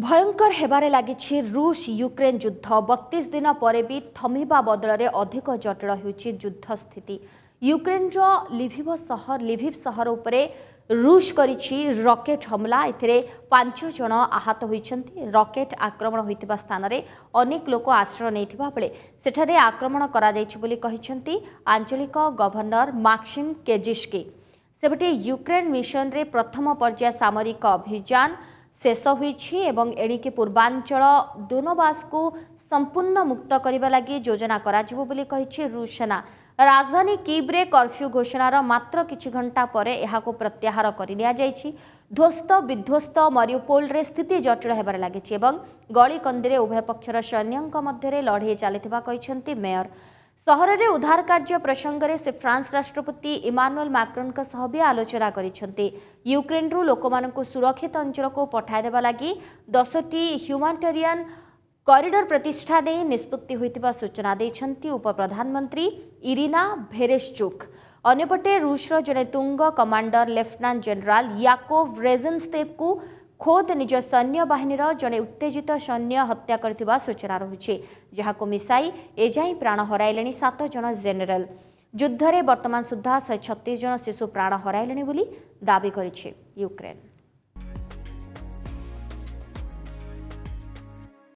ଭୟଙ୍କର ହେବାରେ ଲାଗିଛି ରୁଷ ୟୁକ୍ରେନ୍ ଯୁଦ୍ଧ ବତିଶ ଦିନ ପରେ ବି ଥମିବା ବଦଳରେ ଅଧିକ ଜଟିଳ ହେଉଛି ଯୁଦ୍ଧ ସ୍ଥିତି ୟୁକ୍ରେନ୍ର ଲିଭିଭ ସହର ଲିଭିଭ ସହର ଉପରେ ରୁଷ କରିଛି ରକେଟ୍ ହମଲା ଏଥିରେ ପାଞ୍ଚ ଜଣ ଆହତ ହୋଇଛନ୍ତି ରକେଟ୍ ଆକ୍ରମଣ ହୋଇଥିବା ସ୍ଥାନରେ ଅନେକ ଲୋକ ଆଶ୍ରୟ ନେଇଥିବା ବେଳେ ସେଠାରେ ଆକ୍ରମଣ କରାଯାଇଛି ବୋଲି କହିଛନ୍ତି ଆଞ୍ଚଳିକ ଗଭର୍ଣ୍ଣର ମାକ୍ସିମ୍ କେଜିସ୍କି ସେପଟେ ୟୁକ୍ରେନ୍ ମିଶନରେ ପ୍ରଥମ ପର୍ଯ୍ୟାୟ ସାମରିକ ଅଭିଯାନ শেষ হয়েছে এবং এড়িকি পূর্বাঞ্চল দুনবাসকে সম্পূর্ণ মুক্ত করা লাগে যোজনা করা বলে রুষ সেনা রাজধানী কিব্রে কর্ফ্যু ঘোষণার মাত্র কিছু ঘণ্টা পরে এখন প্রত্যাহার করে নিয়েছে ধ্বস্ত বিধ্বস্ত মরিউপোলের স্থিতি জটিল হবার লাগিছে এবং গলিকন্দে উভয় পক্ষের সৈন্য মধ্যে লড়াই চাল মেয়র ସହରରେ ଉଦ୍ଧାର କାର୍ଯ୍ୟ ପ୍ରସଙ୍ଗରେ ସେ ଫ୍ରାନ୍ସ ରାଷ୍ଟ୍ରପତି ଇମାନୁଏଲ୍ ମାକ୍ରନ୍ଙ୍କ ସହ ବି ଆଲୋଚନା କରିଛନ୍ତି ୟୁକ୍ରେନ୍ରୁ ଲୋକମାନଙ୍କୁ ସୁରକ୍ଷିତ ଅଞ୍ଚଳକୁ ପଠାଇଦେବା ଲାଗି ଦଶଟି ହ୍ୟୁମାନିଟେରିଆନ୍ କରିଡର ପ୍ରତିଷ୍ଠା ନେଇ ନିଷ୍ପତ୍ତି ହୋଇଥିବା ସୂଚନା ଦେଇଛନ୍ତି ଉପପ୍ରଧାନମନ୍ତ୍ରୀ ଇରିନା ଭେରେଶଚୁକ୍ ଅନ୍ୟପଟେ ରୁଷର ଜଣେ ତୁଙ୍ଗ କମାଣ୍ଡର ଲେଫ୍ଟନାଣ୍ଟ ଜେନେରାଲ ୟାକୋଭ୍ ରେଜେନ୍ସଦେବଙ୍କୁ খোদ নিজ সৈন্য বাহিনীর জনে উত্তেজিত সৈন্য হত্যা করে সূচনা রয়েছে যা মিশাই এযাই প্রাণ হরাইলে সাত জন জেনেল যুদ্ধে বর্তমান সুদ্ধা শহে ছত্রিশ জন শিশু প্রাণ হরাইলে বলে দাবি করেছে ইউক্রেন